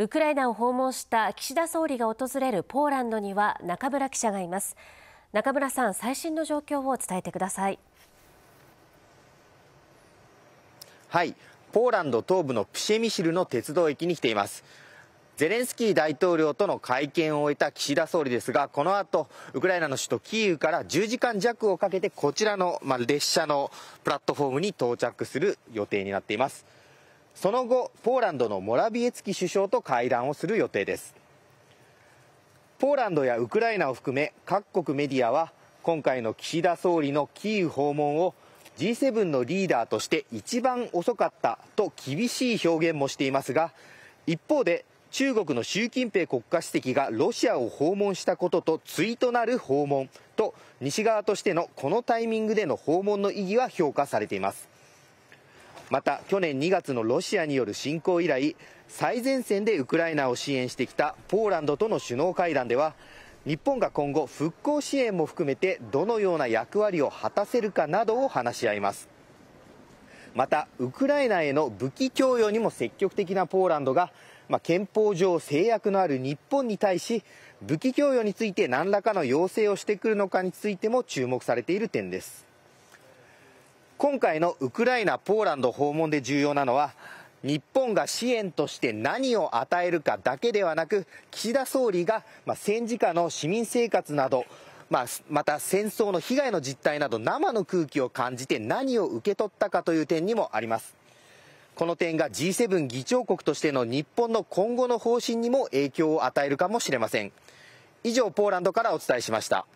ウクライナを訪問した岸田総理が訪れるポーランドには中村記者がいます中村さん最新の状況を伝えてくださいはいポーランド東部のプシェミシルの鉄道駅に来ていますゼレンスキー大統領との会見を終えた岸田総理ですが、この後、ウクライナの首都キーウから10時間弱をかけて、こちらの、まあ、列車のプラットフォームに到着する予定になっています。その後、ポーランドのモラビエツキ首相と会談をする予定です。ポーランドやウクライナを含め各国メディアは今回の岸田総理のキーウ訪問を G7 のリーダーとして一番遅かったと厳しい表現もしていますが一方で中国の習近平国家主席がロシアを訪問したことと対となる訪問と西側としてのこのタイミングでの訪問の意義は評価されていますまた去年2月のロシアによる侵攻以来最前線でウクライナを支援してきたポーランドとの首脳会談では日本が今後復興支援も含めてどのような役割を果たせるかなどを話し合いますまたウクライナへの武器供与にも積極的なポーランドが、まあ、憲法上制約のある日本に対し武器供与について何らかの要請をしてくるのかについても注目されている点です今回のウクライナ、ポーランド訪問で重要なのは、日本が支援として何を与えるかだけではなく、岸田総理がま戦時下の市民生活など、まあ、また戦争の被害の実態など生の空気を感じて何を受け取ったかという点にもあります。この点が G7 議長国としての日本の今後の方針にも影響を与えるかもしれません。以上、ポーランドからお伝えしました。